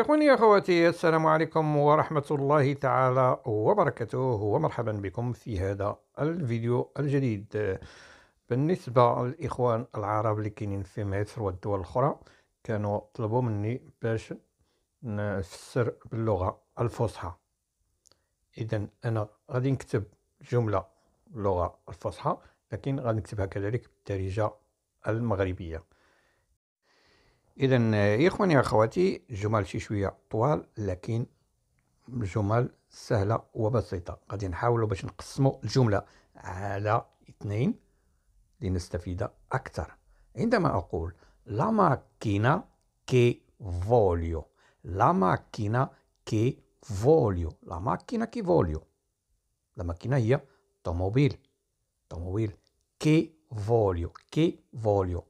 إخواني أخواتي السلام عليكم ورحمة الله تعالى وبركاته ومرحبا بكم في هذا الفيديو الجديد بالنسبة للإخوان العرب اللي كاينين في مصر والدول الأخرى كانوا طلبوا مني باش نفسر باللغة الفصحى إذا أنا غادي نكتب جملة باللغة الفصحى لكن غادي نكتبها كذلك بالدارجة المغربية إذا إيه يا إخواني اخواتي جمل شي شوية طوال لكن جمل سهلة وبسيطة غادي نحاولوا باش نقسموا الجملة على اثنين لنستفيد أكثر عندما أقول لا ماكينة كي فوليو لا ماكينة كي فوليو لا ماكينة كي فوليو لا ماكينة هي طوموبيل طوموبيل كي فوليو كي فوليو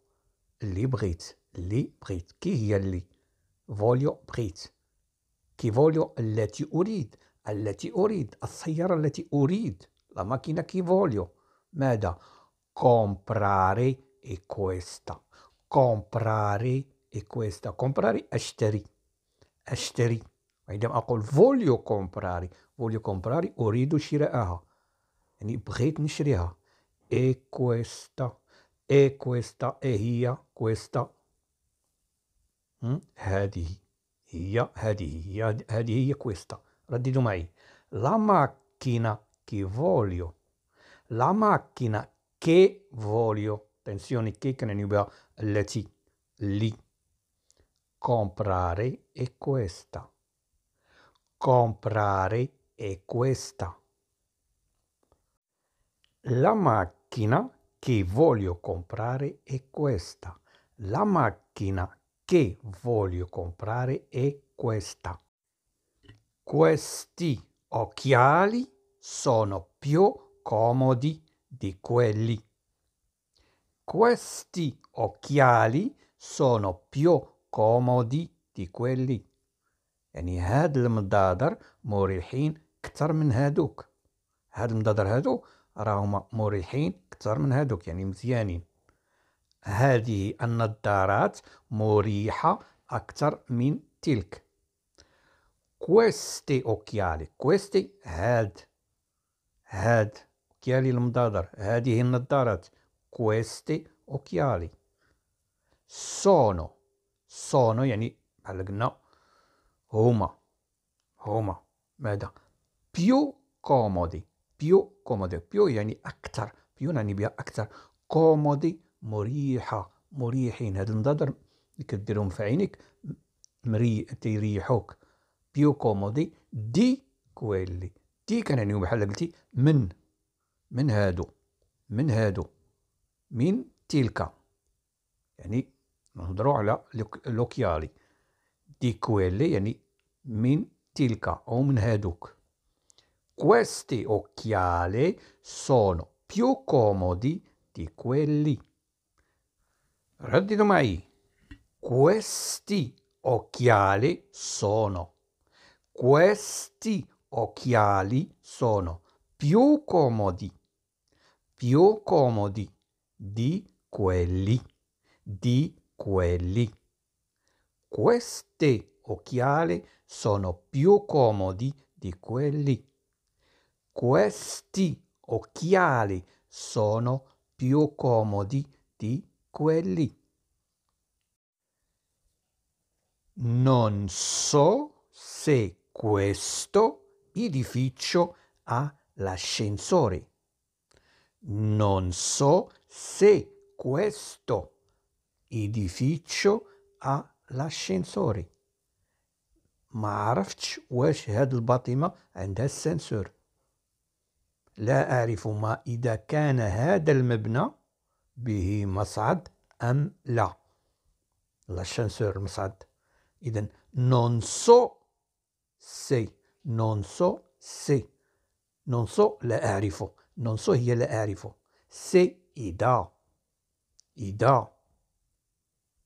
اللي بغيت Li brit. Chi li? Voglio brit. Chi voglio alleti urid. Alleti urid. Assayara alleti urid. La macchina che voglio. Meda. Comprare e questa. Comprare e questa. Comprare ashteri. Ashteri. عندما أقول فوليو كومبراري فوليو كومبراري أريد شراءها يعني بغيت نشريها e questa e questa e hia questa هذه هي هذه هي هذه هي questa رددوا معي la macchina che voglio la macchina che voglio attenzione che che ne nuba التي lì comprare è questa comprare è questa la macchina che voglio comprare è questa la macchina che voglio comprare è questa. Questi occhiali sono più comodi di quelli. Questi occhiali sono più comodi di quelli. يعني هاد المضادر مريحين كتر من هادوك هاد المضادر هادو راهما مريحين كتر من هادوك يعني مزيانين هذه النظارات مريحة أكثر من تلك كويستي أوكيالي كويستي هاد هاد أوكيالي المضادر هذه النظارات كويستي أوكيالي سونو سونو يعني بحال قلنا هما هما ماذا بيو كومودي بيو كومودي بيو يعني أكثر بيو يعني بها أكثر كومودي مريحة مريحين هاد النظاظر اللي كديرهم في عينيك مري تيريحوك بيو كومودي دي كويلي دي كنعنيو بحال قلتي من من هادو من هادو من تلك يعني نهضروا على لوكيالي دي كويلي يعني من تلك او من هادوك questi occhiali sono più comodi di quelli Reddito Mai, questi occhiali sono, questi occhiali sono più comodi, più comodi di quelli, di quelli. Queste occhiali sono più comodi di quelli. Questi occhiali sono più comodi di quelli quelli. Non so se questo edificio ha l'ascensore. Non so se questo edificio ha l'ascensore. ما عرفتش واش هاد الباطمة عندها السنسور لا أعرف ما إذا كان هذا المبنى به مصعد أم لا لاشانسور مصعد إذا نون سو سي نون سو سي نون سو لا أعرفه نون سو هي لا أعرفه سي إذا إذا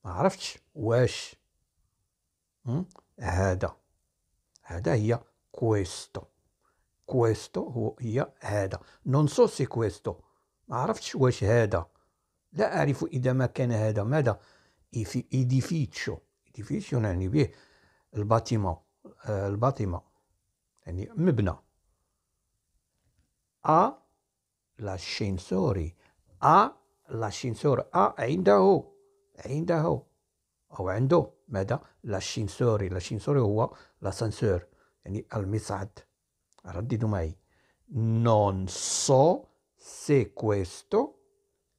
ما عرفتش واش هذا هذا هي كويستو كويستو هو هي هذا نون سو سي كويستو ما عرفتش واش هذا لا أعرف إذا ما كان هذا ماذا إيديفيتشو إيديفيتشو نعني به الباتيمون آه، الباتيمون يعني مبنى أ لاشينسوري أ لاشينسور أ عنده عنده أو عنده ماذا لاشينسوري لاشينسوري هو لاسانسور يعني المصعد رددوا معي نون سو سي كويستو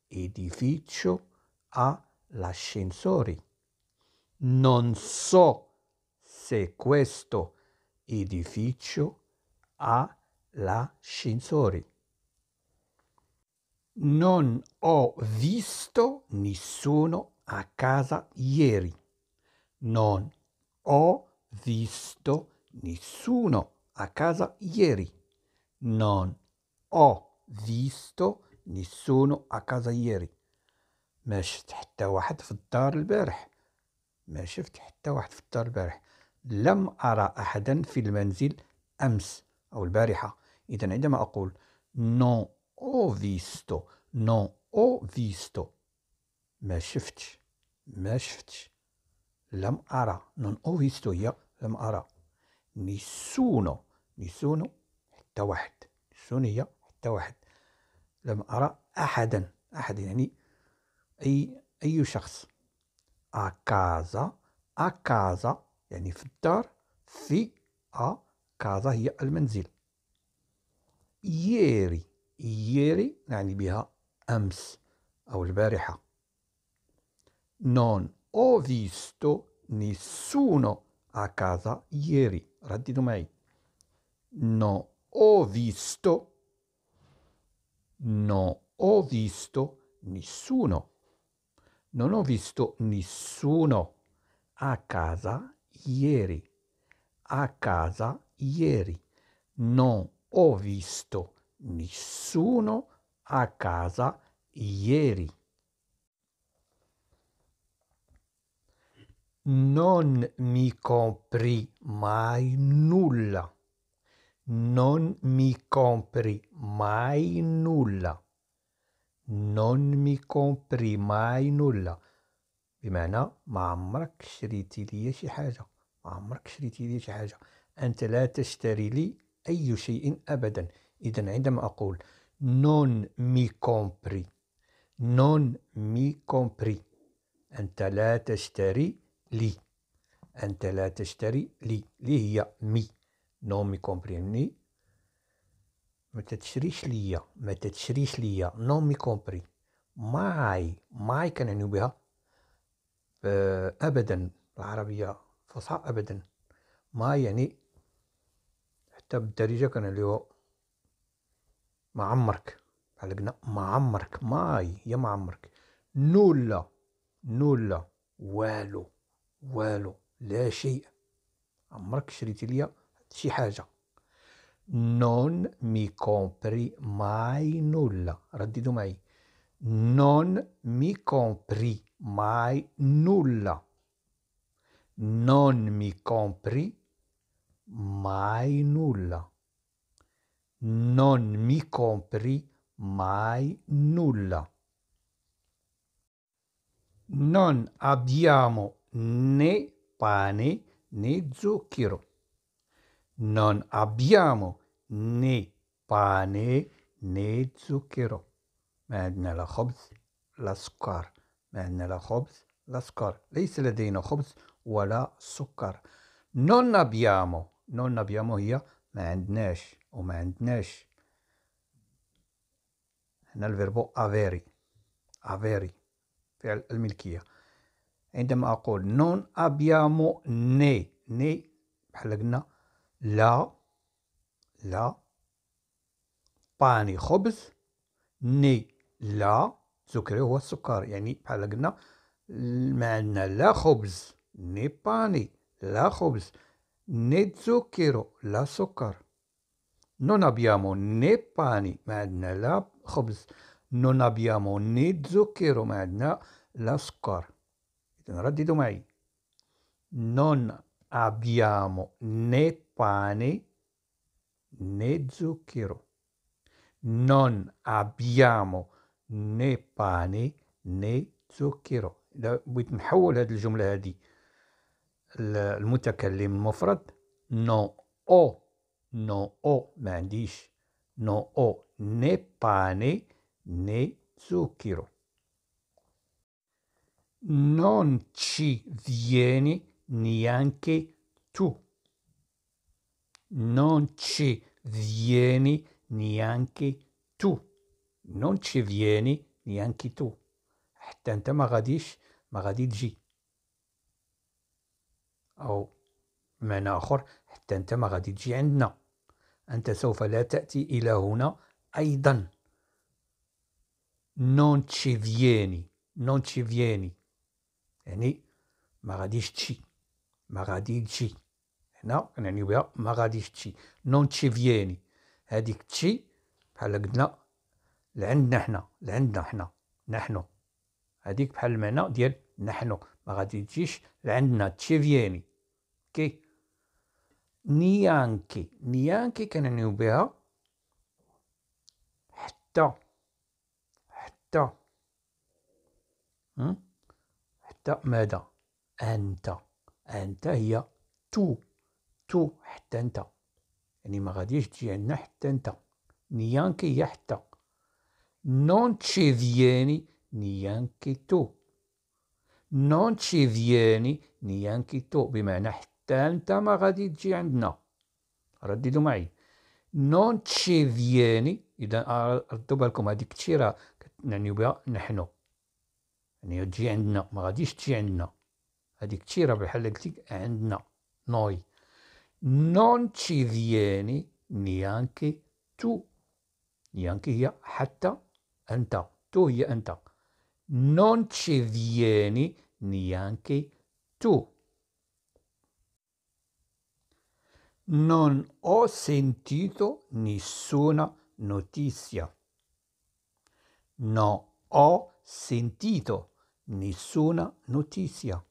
edificio ha l'ascensore. Non so se questo edificio ha l'ascensore. Non ho visto nessuno a casa ieri. Non ho visto nessuno a casa ieri. Non ho visto اكازا ياري ما شفت حتى واحد في الدار البارح ما شفت حتى واحد في الدار البارح لم أرى أحدا في المنزل أمس أو البارحة إذا عندما أقول نو او فيستو نو او فيستو ما شفتش ما شفتش لم أرى نون او فيستو هي لم أرى نيسونو نيسونو حتى واحد نيسونو هي حتى واحد لم أرى أحدا أحد يعني أي أي شخص أكازا أكازا يعني في الدار في أ كازا هي المنزل ييري ييري نعني بها أمس أو البارحة نون أو فيستو نيسونو أكازا ييري رددوا معي نون أو فيستو non ho visto nessuno. Non ho visto nessuno a casa ieri. A casa ieri. Non ho visto nessuno a casa ieri. Non mi compri mai nulla. Non mi compri mai nulla. Non mi compri mai nulla. بمعنى ما عمرك شريتي لي شي حاجة ما عمرك شريتي لي شي حاجة أنت لا تشتري لي أي شيء أبدا إذا عندما أقول نون مي كومبري نون مي كومبري أنت لا تشتري لي أنت لا تشتري لي لي هي مي نو مي كومبريني ما تتشريش ليا ما تتشريش ليا نو مي كومبري ماي ماي كنعنيو بها آه، ابدا العربيه فصحى ابدا ماي يعني حتى بالدارجه كنعنيوها ما عمرك علقنا ما عمرك ماي يا ما عمرك نولا نولا والو والو لا شيء عمرك شريتي ليا شي حاجة Non mi compri mai nulla. رددوا معي. Non mi compri mai nulla. Non mi compri mai nulla. Non mi compri mai nulla. Non abbiamo né pane né zucchero. non abbiamo né pane né zucchero ما عندنا لا خبز لا سكر ما عندنا لا خبز لا سكر ليس لدينا خبز ولا سكر نون ابيامو نون ابيامو هي ما عندناش وما عندناش هنا الفيربو افيري افيري فعل الملكيه عندما اقول نون ابيامو ني ني بحال قلنا لا لا باني خبز ني لا سكري هو السكر يعني بحال قلنا ما عندنا لا خبز ني باني لا خبز ني زوكيرو لا سكر نون ابيامو ني باني ما عندنا لا خبز نون ابيامو ني زوكيرو ما عندنا لا سكر إذا رددوا معي نون abbiamo né pane né zucchero. Non abbiamo né pane né zucchero. بغيت نحول هذه الجملة هذه المتكلم المفرد نو او نو او ما عنديش نو او ني باني ني zucchero. Non ci viene neanche tu. Non ci vieni neanche tu. Non ci vieni neanche tu. حتى انت ما غاديش ما غادي تجي او بمعنى اخر حتى انت ما غادي تجي عندنا انت سوف لا تاتي الى هنا ايضا نون تشي فييني نون تشي فييني يعني ما غاديش تجي ما غادي تجي هنا كنعنيو بها ما غاديش تجي نون تشي فياني هذيك تشي بحال قلنا لعندنا حنا لعندنا حنا نحن هذيك بحال المعنى ديال نحن ما غادي تجيش لعندنا تشي فياني كي نيانكي نيانكي كنعنيو بها حتى حتى حتى ماذا انت انت هي تو تو حتى انت يعني ما غاديش تجي عندنا حتى انت نيانكي هي حتى نون تشي تشيفياني نيانكي تو نون تشي تشيفياني نيانكي تو بمعنى حتى انت ما غادي تجي عندنا رددوا معي نون تشي ذياني اذا ردوا بالكم هذيك تشي راه نعنيو بها نحن يعني تجي عندنا ما غاديش تجي عندنا هذيك تشيره بحال قلت عندنا noi non ci vieni neanche tu neanche هي حتى أنت tu هي أنت non ci vieni neanche tu non ho sentito nessuna notizia. Non ho sentito nessuna notizia.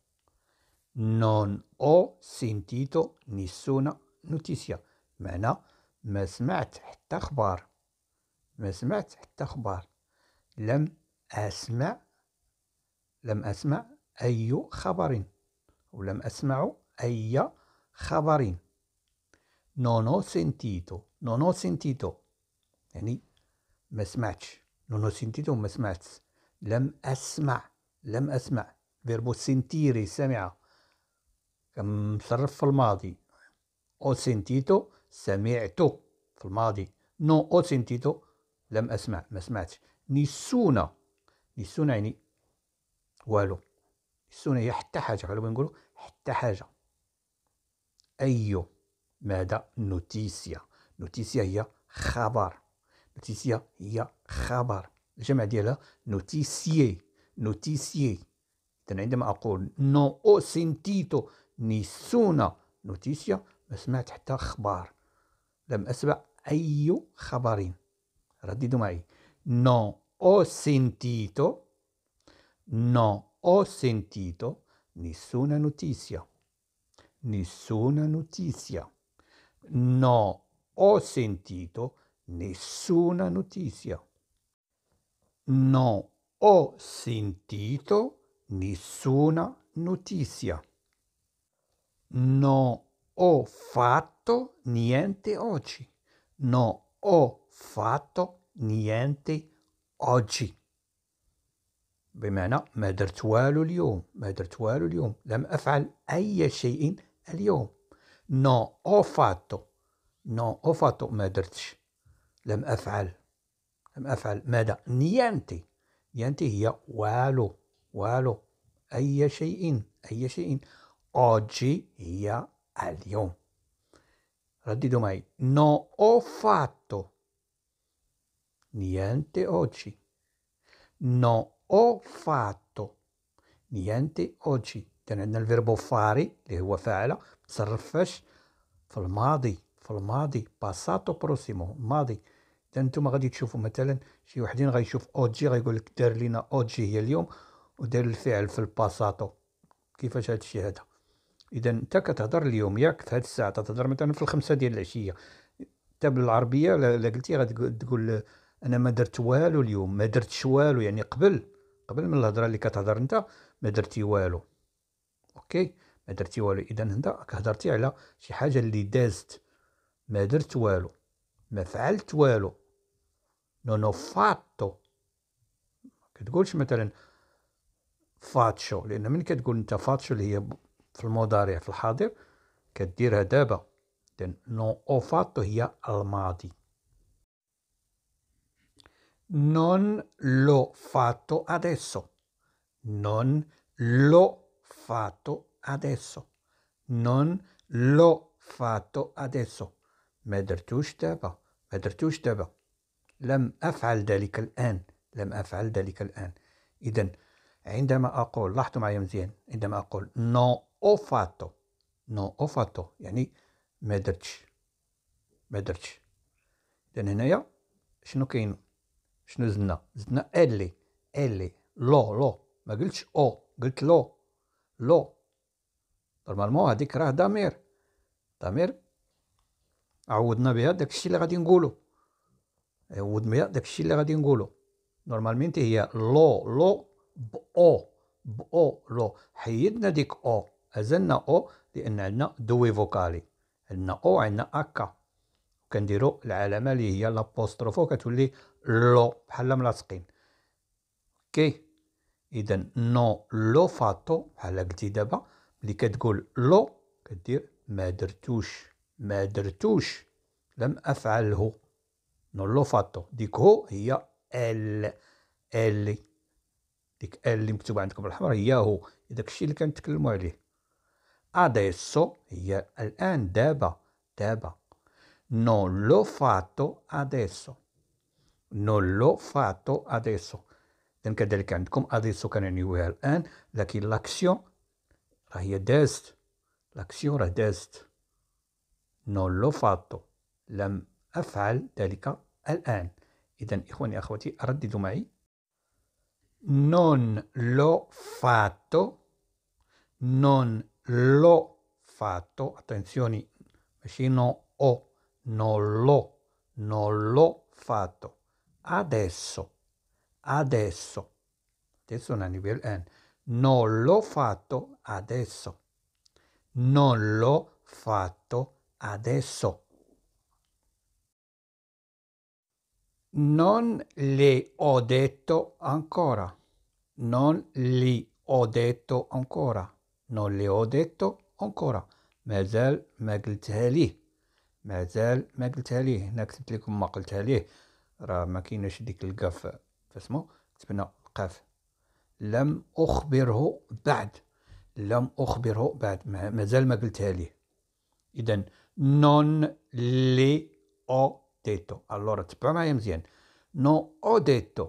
Non ho sentito nessuna notizia معنى ما سمعت حتى أخبار ما سمعت حتى أخبار لم أسمع لم أسمع أي خبر ولم أسمع أي خبر non ho sentito non ho sentito يعني ما سمعتش non ho sentito ما سمعت لم أسمع لم أسمع فيربو سنتيري سمع كنصرف مصرف في الماضي او سنتيتو سمعتو في الماضي نو او سنتيتو لم اسمع ما سمعتش نيسونا نيسونا يعني والو نيسونا هي حتى حاجه غير نقولوا حتى حاجه ايو ماذا نوتيسيا نوتيسيا هي خبر نوتيسيا هي خبر الجمع ديالها نوتيسيي نوتيسيي عندما أقول نو أو سنتيتو نيسونا نوتيسيا ما سمعت حتى اخبار لم اسمع اي خبر رددوا معي no ho sentito no ho sentito nessuna notizia nessuna notizia no ho sentito nessuna notizia no ho sentito nessuna notizia No ho fatto niente oggi. No ho fatto niente oggi. بمعنى ما درت والو اليوم ما درت والو اليوم لم أفعل أي شيء اليوم نو أو فاتو نو أو فاتو ما درتش لم أفعل لم أفعل ماذا نيانتي نيانتي هي والو والو أي شيء أي شيء oggi ia al يوم رددوا معي no ho fatto niente oggi no ho fatto niente oggi كان عندنا الفيربو فاري اللي هو فاعله متصرفش في الماضي في الماضي باساتو بروسيمو ماضي اذا نتوما غادي تشوفوا مثلا شي وحدين غيشوف اوجي غيقول لك دار لينا اوجي هي اليوم ودار الفعل في الباساتو كيفاش هذا الشيء هذا اذا انت كتهضر اليوم ياك في هذه الساعه تهضر مثلا في الخمسه ديال العشيه انت بالعربيه لا قلتي غتقول انا ما درت والو اليوم ما درتش والو يعني قبل قبل من الهضره اللي كتهضر انت ما درتي والو اوكي ما درتي والو اذا انت هضرتي على شي حاجه اللي دازت ما درت والو ما فعلت والو نو نو فاتو كتقولش مثلا فاتشو لان من كتقول انت فاتشو اللي هي في المضارع في الحاضر كديرها دابا إذن نون أوفاتو هي الماضي نون لو فاتو اديسو نون لو فاتو اديسو نون لو فاتو اديسو ما درتوش دابا ما درتوش دابا لم أفعل ذلك الآن لم أفعل ذلك الآن إذا عندما أقول لاحظوا معي مزيان عندما أقول نو او فاتو نو او فاتو يعني ما درتش ما درتش اذا هنايا شنو كاين شنو زدنا زدنا الي الي لو لو ما قلتش او قلت لو لو نورمالمون هذيك راه ضمير ضمير عودنا بها داكشي اللي غادي نقولو عودنا بها داكشي اللي غادي نقولو تي هي لو لو بو بو لو حيدنا ديك او أزلنا او لان عندنا دوي فوكالي عندنا او عندنا اكا كنديرو العلامه اللي هي لابوستروفو كتولي لو بحال ملاصقين كي اذا نو لو فاتو بحال قلتي دابا ملي كتقول لو كدير ما درتوش ما درتوش لم افعله نو لو فاتو ديك هو هي ال اللي ديك ال اللي مكتوبه عندكم بالحمر هي هو داكشي اللي كنتكلمو عليه adesso هي الآن دابا دابا non l'ho fatto adesso non l'ho fatto adesso إذن كذلك عندكم adesso كنعنيوها الآن لكن لاكسيون راه هي دازت لاكسيون راه دازت non l'ho fatto لم أفعل ذلك الآن إذا إخواني أخواتي رددوا معي non l'ho fatto non l'ho fatto, attenzione, vicino o, non l'ho, non l'ho fatto. Adesso, adesso. adesso è a livello N. Eh, non l'ho fatto adesso. Non l'ho fatto adesso. Non le ho detto ancora. Non li ho detto ancora. Non le ho detto ancora مازال ما قلتها ليه مازال ما قلتها ليه هنا كتبت لكم ما قلتها ليه راه ما كايناش ديك القاف فاسمو كتبنا القاف لم اخبره بعد لم اخبره بعد مازال ما قلتها ليه اذا نون لي او ديتو الور تبعوا معايا مزيان نو او ديتو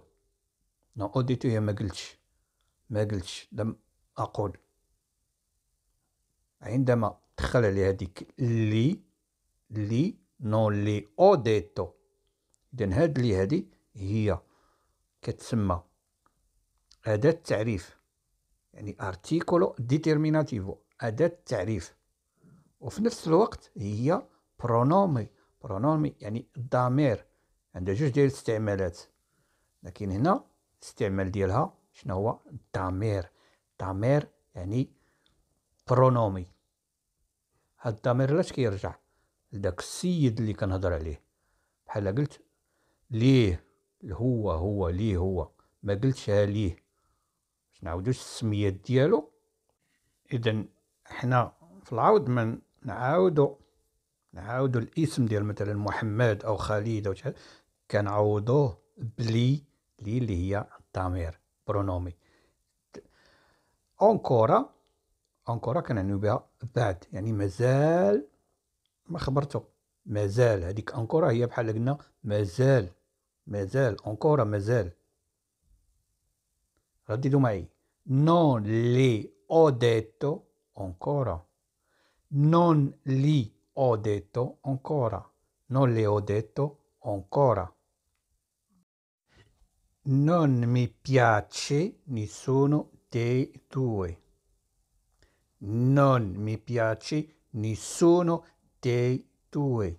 نو او ديتو هي ما قلتش ما قلتش لم اقول عندما دخل عليه هذيك لي لي نون لي او ديتو إذن هاد لي هادي هي كتسمى أداة تعريف يعني ارتيكولو ديتيرميناتيفو أداة تعريف وفي نفس الوقت هي برونومي برونومي يعني الضمير عندها جوج ديال الاستعمالات لكن هنا الاستعمال ديالها شنو هو الضمير الضمير يعني برونومي هاد الضمير علاش كيرجع لذاك السيد اللي كنهضر عليه بحال قلت ليه هو هو ليه هو ما قلتشها ليه باش نعاودوش السميات ديالو اذا حنا في العود من نعاودو نعاودو الاسم ديال مثلا محمد او خالد او شحال كنعوضوه بلي لي اللي هي الضمير برونومي اونكورا أنكورا كنعنيو بها بعد يعني مازال ما خبرتو مازال هذيك أنكورا هي بحال قلنا مازال مازال أنكورا مازال رددوا معي نون لي أو ديتو أنكورا نون لي أو ديتو أنكورا نون لي أو ديتو أنكورا non mi piace nessuno dei due Non mi piaci nessuno dei due.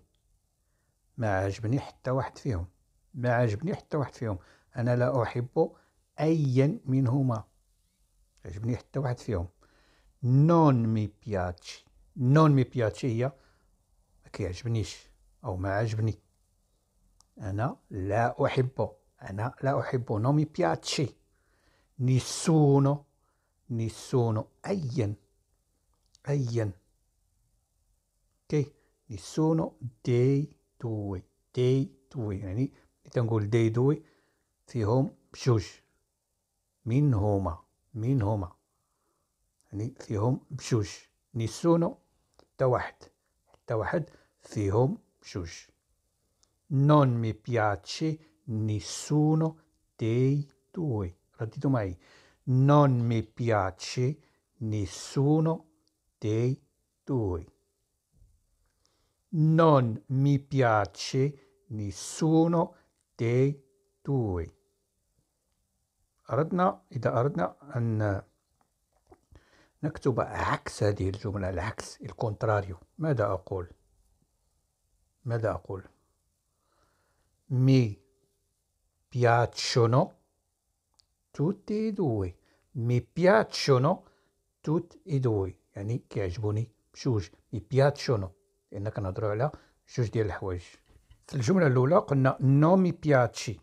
ما عجبني حتى واحد فيهم ما عجبني حتى واحد فيهم أنا لا أحب أيا منهما عجبني حتى واحد فيهم نون مي بياتشي نون مي بياتشي هي ما كيعجبنيش أو ما عجبني أنا لا أحب أنا لا أحب نون مي بياتشي نيسونو نيسونو أيا أيا ok quindi sono dei due dei due يعني تنقول دي دوي فيهم بجوج من هما من هما يعني فيهم بجوج نسونو حتى واحد حتى واحد فيهم بجوج نون مي بياتشي نسونو دي دوي رديتو معي نون مي بياتشي نسونو dei tuoi. Non mi piace nessuno dei tuoi. أردنا إذا أردنا أن نكتب عكس هذه الجملة العكس الكونتراريو ماذا أقول ماذا أقول mi piacciono tutti e due mi piacciono tutti e due يعني كيعجبوني بجوج مي بياتشونو لان كنهضروا على جوج ديال الحوايج في الجمله الاولى قلنا نومي بياتشي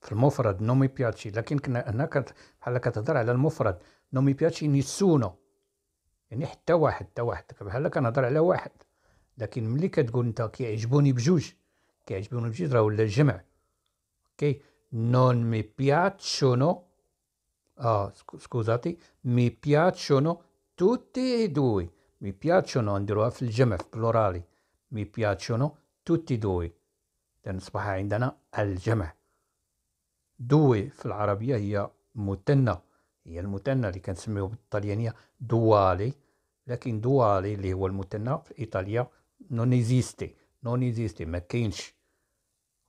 في المفرد نومي بياتشي لكن كنا هنا كانت بحال كتهضر على المفرد نومي بياتشي نيسونو يعني, يعني حتى واحد حتى واحد بحال كنهضر على واحد لكن ملي كتقول انت كيعجبوني بجوج كيعجبوني بجوج راه ولا الجمع اوكي نون مي بياتشونو اه سكوزاتي مي بياتشونو tutti e due. Mi piacciono نديروها في الجمع في بلورالي مي بياتشونو توتي دوي لأن أصبح عندنا الجمع دوي في العربية هي متنة هي المتنة اللي كنسميوه بالطليانية دوالي لكن دوالي اللي هو المتنة في إيطاليا نونيزيستي نونيزيستي ما كاينش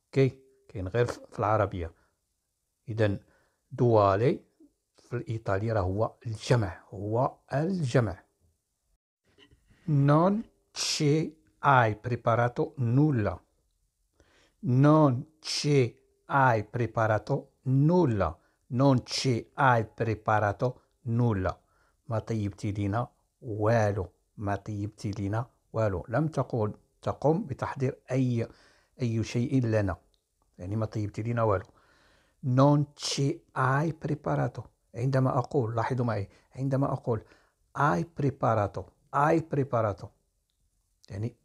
اوكي كاين غير في العربية إذا دوالي الإيطالي راه هو الجمع هو الجمع non ci hai preparato nulla non ci hai preparato nulla non ci hai preparato nulla ما طيبتي لينا والو ما طيبتي لينا والو لم تقول تقوم بتحضير أي أي شيء لنا يعني ما طيبتي لينا والو non ci hai preparato عندما أقول لاحظوا معي عندما أقول I preparato I preparato يعني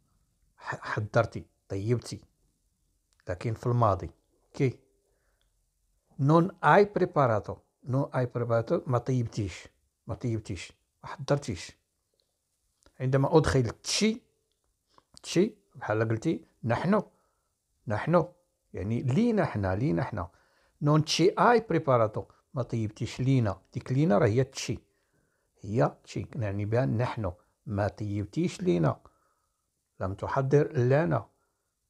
حضرتي طيبتي لكن في الماضي كي نون اي preparato نون اي preparato ما طيبتيش ما طيبتيش ما حضرتيش عندما ادخل تشي تشي بحال قلتي نحن نحن يعني لينا حنا لينا حنا نون تشي اي بريباراتو ما طيبتيش لينا ديك لينا راه هي تشي هي تشي نعني بها نحن ما طيبتيش لينا لم تحضر لنا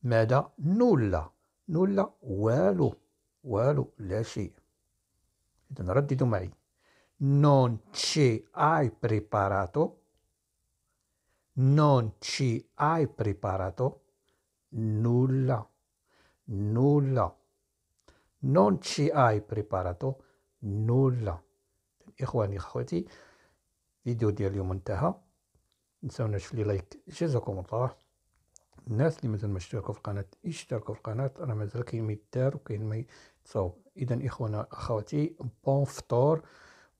ماذا نولا نولا والو والو لا شيء اذا رددوا معي non ci hai preparato non ci hai preparato nulla nulla non ci hai preparato نولا إخواني اخواتي فيديو ديال اليوم انتهى متنساوناش في لي لايك جزاكم الله الناس اللي مازال ما اشتركوا في القناه اشتركوا في القناه راه مازال كاين ما يدار وكاين ما يتصاوب اذا اخوانا اخواتي بون فطور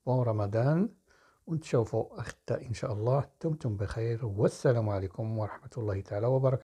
بون رمضان ونتشوفوا غدا ان شاء الله دمتم بخير والسلام عليكم ورحمه الله تعالى وبركاته